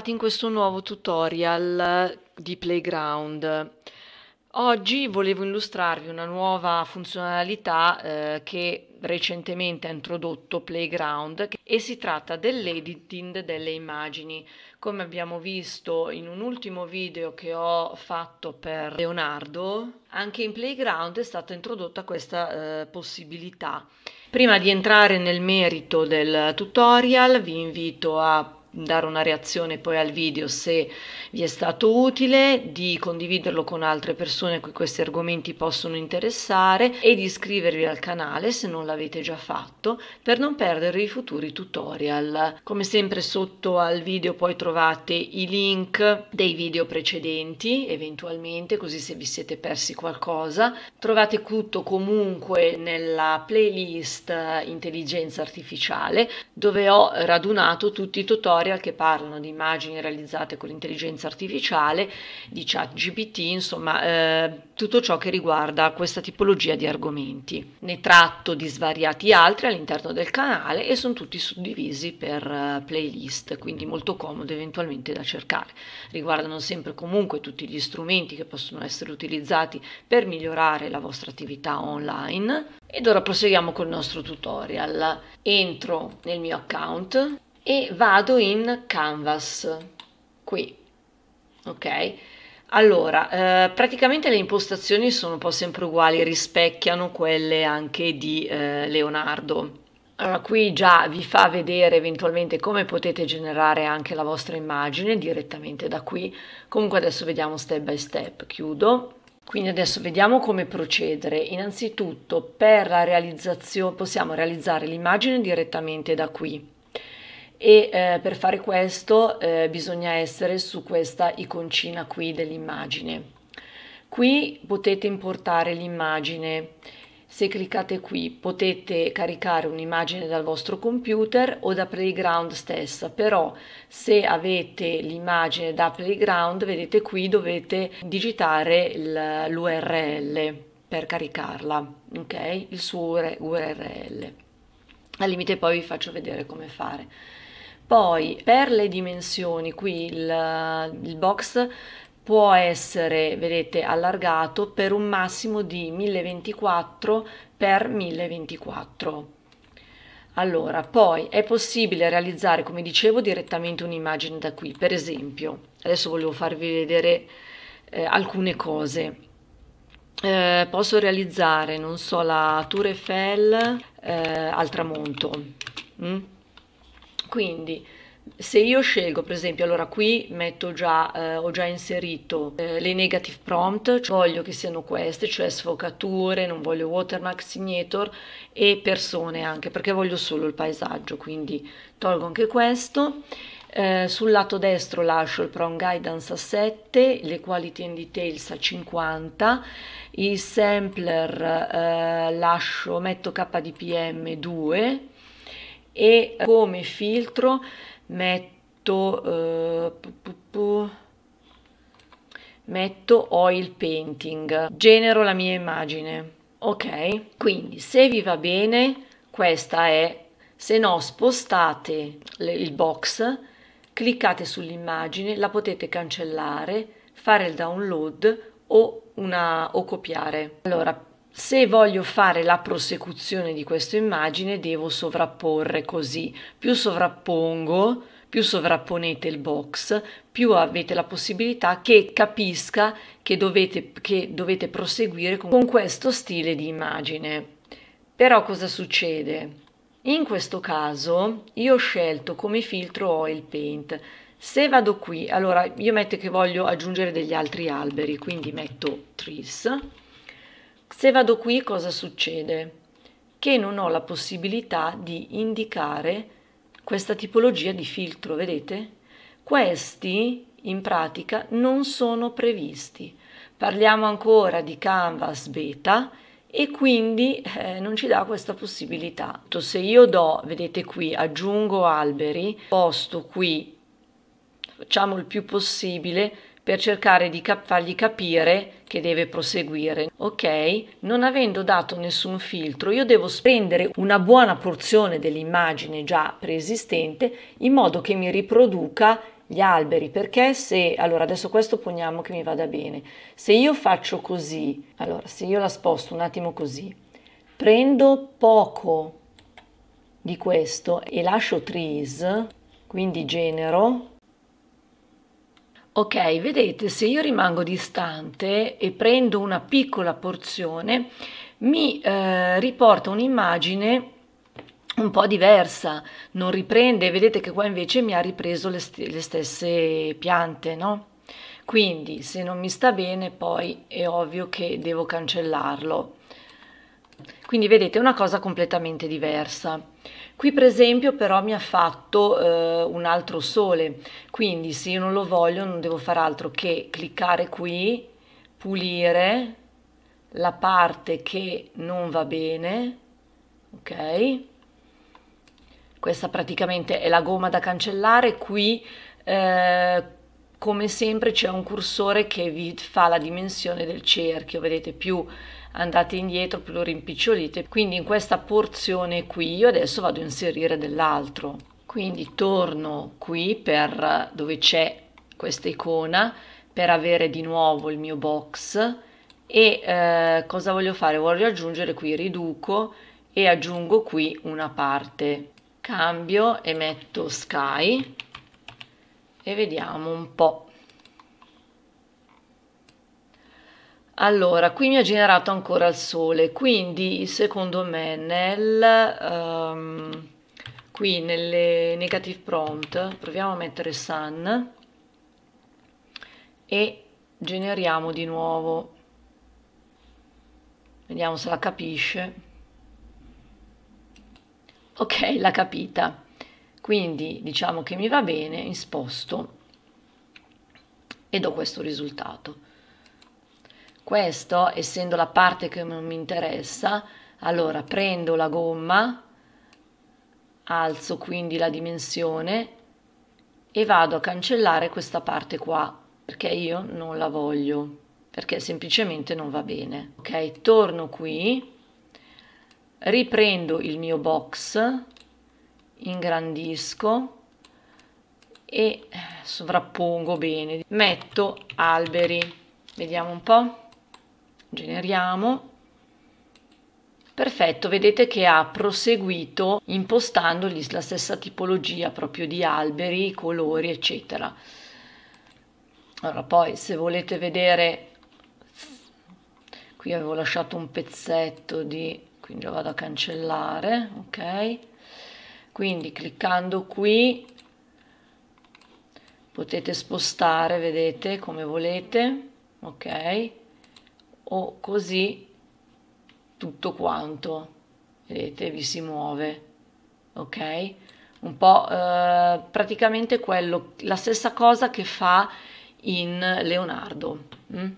ritrovati in questo nuovo tutorial di Playground. Oggi volevo illustrarvi una nuova funzionalità eh, che recentemente ha introdotto Playground e si tratta dell'editing delle immagini. Come abbiamo visto in un ultimo video che ho fatto per Leonardo, anche in Playground è stata introdotta questa eh, possibilità. Prima di entrare nel merito del tutorial vi invito a dare una reazione poi al video se vi è stato utile, di condividerlo con altre persone a cui questi argomenti possono interessare e di iscrivervi al canale se non l'avete già fatto per non perdere i futuri tutorial. Come sempre sotto al video poi trovate i link dei video precedenti eventualmente così se vi siete persi qualcosa. Trovate tutto comunque nella playlist intelligenza artificiale dove ho radunato tutti i tutorial tutorial che parlano di immagini realizzate con l'intelligenza artificiale, di chat GPT, insomma eh, tutto ciò che riguarda questa tipologia di argomenti. Ne tratto di svariati altri all'interno del canale e sono tutti suddivisi per eh, playlist, quindi molto comodo eventualmente da cercare. Riguardano sempre comunque tutti gli strumenti che possono essere utilizzati per migliorare la vostra attività online. Ed ora proseguiamo col nostro tutorial. Entro nel mio account, e vado in canvas qui ok allora eh, praticamente le impostazioni sono un po' sempre uguali rispecchiano quelle anche di eh, Leonardo allora, qui già vi fa vedere eventualmente come potete generare anche la vostra immagine direttamente da qui. Comunque adesso vediamo step by step, chiudo. Quindi adesso vediamo come procedere. Innanzitutto per la realizzazione possiamo realizzare l'immagine direttamente da qui e eh, per fare questo eh, bisogna essere su questa iconcina qui dell'immagine. Qui potete importare l'immagine. Se cliccate qui potete caricare un'immagine dal vostro computer o da Playground stessa, però se avete l'immagine da Playground, vedete qui dovete digitare l'URL per caricarla, ok? Il suo URL. Al limite poi vi faccio vedere come fare. Poi per le dimensioni qui il, il box può essere, vedete, allargato per un massimo di 1024 x 1024. Allora, poi è possibile realizzare, come dicevo, direttamente un'immagine da qui. Per esempio, adesso volevo farvi vedere eh, alcune cose. Eh, posso realizzare, non so, la Tour Eiffel eh, al tramonto. Mm? Quindi se io scelgo, per esempio, allora qui metto già, eh, ho già inserito eh, le negative prompt, cioè voglio che siano queste, cioè sfocature, non voglio watermark signator e persone anche, perché voglio solo il paesaggio, quindi tolgo anche questo. Eh, sul lato destro lascio il Prong Guidance a 7, le Quality and Details a 50, i Sampler eh, lascio, metto KDPM 2, e eh, come filtro metto, eh, metto oil painting, genero la mia immagine. Ok, quindi se vi va bene, questa è, se no spostate il box, cliccate sull'immagine, la potete cancellare, fare il download o, una, o copiare. Allora, se voglio fare la prosecuzione di questa immagine devo sovrapporre così. Più sovrappongo, più sovrapponete il box, più avete la possibilità che capisca che dovete, che dovete proseguire con, con questo stile di immagine. Però cosa succede? In questo caso io ho scelto come filtro Oil Paint. Se vado qui, allora io metto che voglio aggiungere degli altri alberi, quindi metto Tris se vado qui cosa succede? Che non ho la possibilità di indicare questa tipologia di filtro, vedete? Questi in pratica non sono previsti. Parliamo ancora di canvas beta e quindi eh, non ci dà questa possibilità. Se io do, vedete qui, aggiungo alberi, posto qui, facciamo il più possibile, per cercare di cap- fargli capire che deve proseguire. Ok, non avendo dato nessun filtro, io devo prendere una buona porzione dell'immagine già preesistente in modo che mi riproduca gli alberi perché se allora adesso questo poniamo che mi vada bene se io faccio così allora se io la sposto un attimo così prendo poco di questo e lascio trees quindi genero Ok, vedete, se io rimango distante e prendo una piccola porzione, mi eh, riporta un'immagine un po' diversa, non riprende, vedete che qua invece mi ha ripreso le, st le stesse piante, no? Quindi se non mi sta bene poi è ovvio che devo cancellarlo. Quindi vedete una cosa completamente diversa. Qui per esempio però mi ha fatto eh, un altro sole, quindi se io non lo voglio non devo fare altro che cliccare qui, pulire la parte che non va bene, ok? Questa praticamente è la gomma da cancellare, qui eh, come sempre c'è un cursore che vi fa la dimensione del cerchio, vedete più andate indietro più lo rimpicciolite quindi in questa porzione qui io adesso vado a inserire dell'altro quindi torno qui per dove c'è questa icona per avere di nuovo il mio box e eh, cosa voglio fare? Voglio aggiungere qui riduco e aggiungo qui una parte cambio e metto sky e vediamo un po' Allora, qui mi ha generato ancora il sole, quindi secondo me nel, um, qui nelle negative prompt proviamo a mettere sun e generiamo di nuovo, vediamo se la capisce. Ok, l'ha capita, quindi diciamo che mi va bene, sposto e do questo risultato. Questo, essendo la parte che non mi interessa, allora prendo la gomma, alzo quindi la dimensione e vado a cancellare questa parte qua, perché io non la voglio, perché semplicemente non va bene. Ok, torno qui, riprendo il mio box, ingrandisco e sovrappongo bene. Metto alberi, vediamo un po' generiamo Perfetto, vedete che ha proseguito impostando la stessa tipologia proprio di alberi, colori, eccetera. Allora, poi se volete vedere, qui avevo lasciato un pezzetto di, quindi lo vado a cancellare, ok? Quindi cliccando qui potete spostare, vedete, come volete, ok? o così tutto quanto vedete vi si muove ok un po' eh, praticamente quello la stessa cosa che fa in Leonardo mm?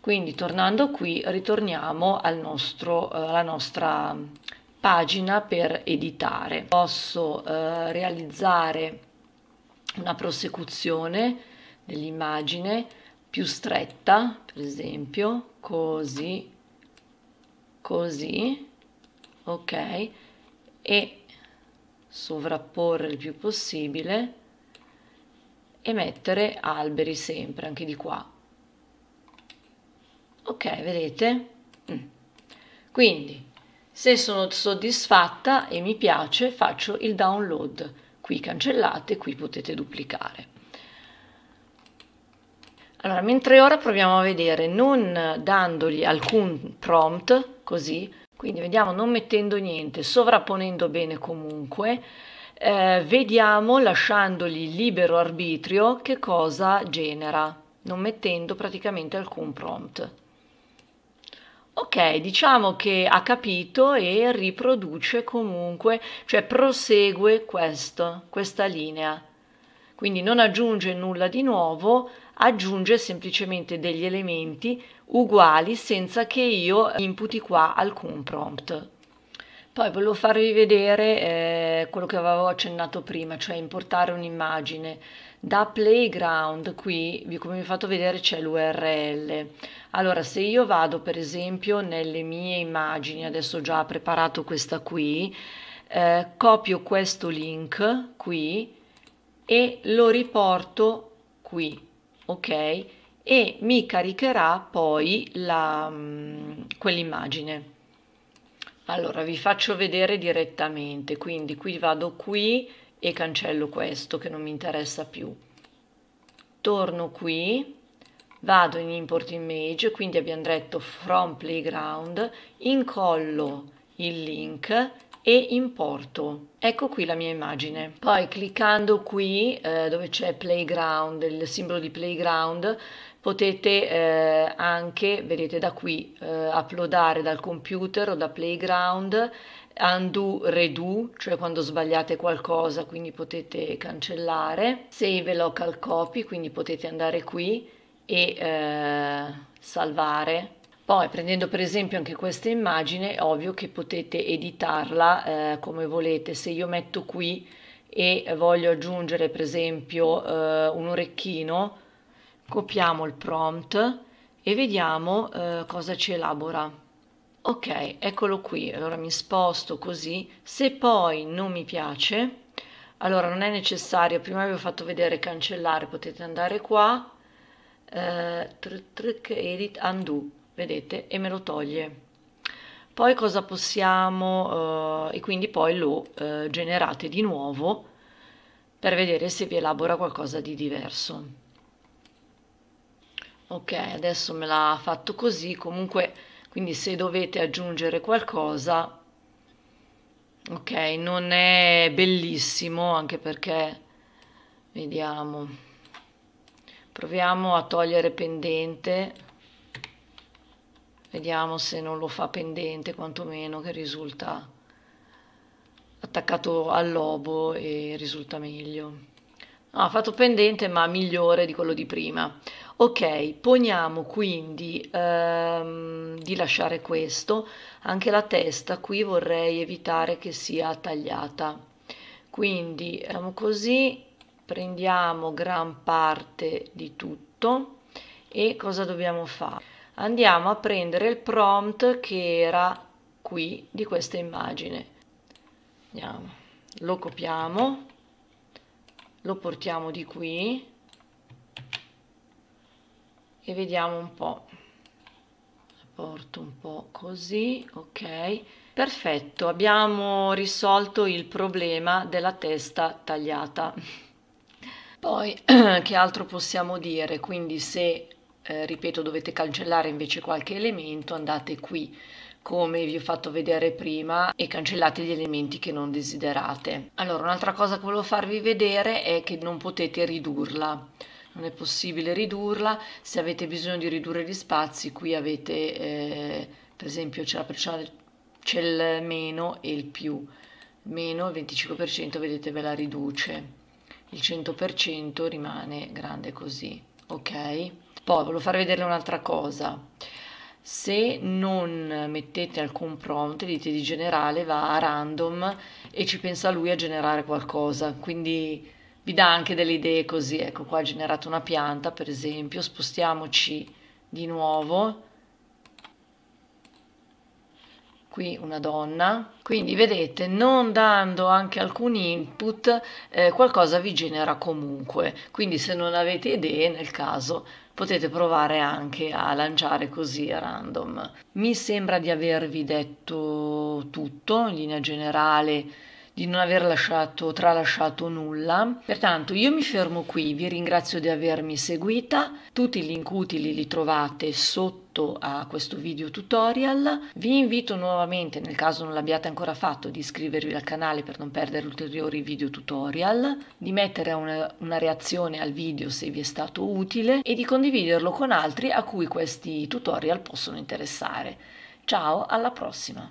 quindi tornando qui ritorniamo al nostro eh, alla nostra pagina per editare posso eh, realizzare una prosecuzione dell'immagine più stretta per esempio così così ok e sovrapporre il più possibile e mettere alberi sempre anche di qua ok vedete mm. quindi se sono soddisfatta e mi piace faccio il download qui cancellate qui potete duplicare allora, mentre ora proviamo a vedere non dandogli alcun prompt, così, quindi vediamo non mettendo niente, sovrapponendo bene comunque, eh, vediamo lasciandogli libero arbitrio che cosa genera, non mettendo praticamente alcun prompt. Ok, diciamo che ha capito e riproduce comunque, cioè prosegue questo, questa linea. Quindi non aggiunge nulla di nuovo, aggiunge semplicemente degli elementi uguali senza che io imputi qua alcun prompt. Poi volevo farvi vedere eh, quello che avevo accennato prima, cioè importare un'immagine. Da Playground qui, come vi ho fatto vedere, c'è l'URL. Allora, se io vado per esempio nelle mie immagini, adesso ho già preparato questa qui, eh, copio questo link qui e lo riporto qui ok? E mi caricherà poi la, mm, quell'immagine. Allora vi faccio vedere direttamente, quindi qui vado qui e cancello questo che non mi interessa più. Torno qui, vado in import image, quindi abbiamo detto from playground, incollo il link e importo. Ecco qui la mia immagine. Poi cliccando qui eh, dove c'è playground, il simbolo di playground, potete eh, anche, vedete da qui, eh, uploadare dal computer o da playground undo, redo, cioè quando sbagliate qualcosa, quindi potete cancellare, save local copy, quindi potete andare qui e eh, salvare poi prendendo per esempio anche questa immagine, ovvio che potete editarla eh, come volete. Se io metto qui e voglio aggiungere per esempio eh, un orecchino, copiamo il prompt e vediamo eh, cosa ci elabora. Ok, eccolo qui. Allora mi sposto così. Se poi non mi piace, allora non è necessario, prima vi ho fatto vedere cancellare, potete andare qua, tr eh, tr edit, undo vedete e me lo toglie poi cosa possiamo eh, e quindi poi lo eh, generate di nuovo per vedere se vi elabora qualcosa di diverso ok adesso me l'ha fatto così comunque quindi se dovete aggiungere qualcosa ok non è bellissimo anche perché vediamo proviamo a togliere pendente Vediamo se non lo fa pendente quantomeno che risulta attaccato al lobo e risulta meglio. No, ha fatto pendente ma migliore di quello di prima. Ok, poniamo quindi ehm, di lasciare questo, anche la testa qui vorrei evitare che sia tagliata. Quindi facciamo così, prendiamo gran parte di tutto e cosa dobbiamo fare? andiamo a prendere il prompt che era qui di questa immagine. Andiamo, lo copiamo, lo portiamo di qui e vediamo un po'. Porto un po' così, ok. Perfetto, abbiamo risolto il problema della testa tagliata. Poi, che altro possiamo dire? Quindi se eh, ripeto dovete cancellare invece qualche elemento andate qui come vi ho fatto vedere prima e cancellate gli elementi che non desiderate allora un'altra cosa che volevo farvi vedere è che non potete ridurla non è possibile ridurla se avete bisogno di ridurre gli spazi qui avete eh, per esempio c'è la persona c'è il meno e il più meno il 25% vedete ve la riduce il 100% rimane grande così ok poi volevo far vedere un'altra cosa. Se non mettete alcun prompt, dite di generale, va a random e ci pensa lui a generare qualcosa. Quindi vi dà anche delle idee così. Ecco qua ha generato una pianta, per esempio. Spostiamoci di nuovo. qui una donna. Quindi vedete, non dando anche alcun input, eh, qualcosa vi genera comunque. Quindi se non avete idee, nel caso potete provare anche a lanciare così a random. Mi sembra di avervi detto tutto in linea generale di non aver lasciato, tralasciato nulla. Pertanto io mi fermo qui, vi ringrazio di avermi seguita, tutti i link utili li trovate sotto a questo video tutorial. Vi invito nuovamente, nel caso non l'abbiate ancora fatto, di iscrivervi al canale per non perdere ulteriori video tutorial, di mettere una, una reazione al video se vi è stato utile e di condividerlo con altri a cui questi tutorial possono interessare. Ciao, alla prossima!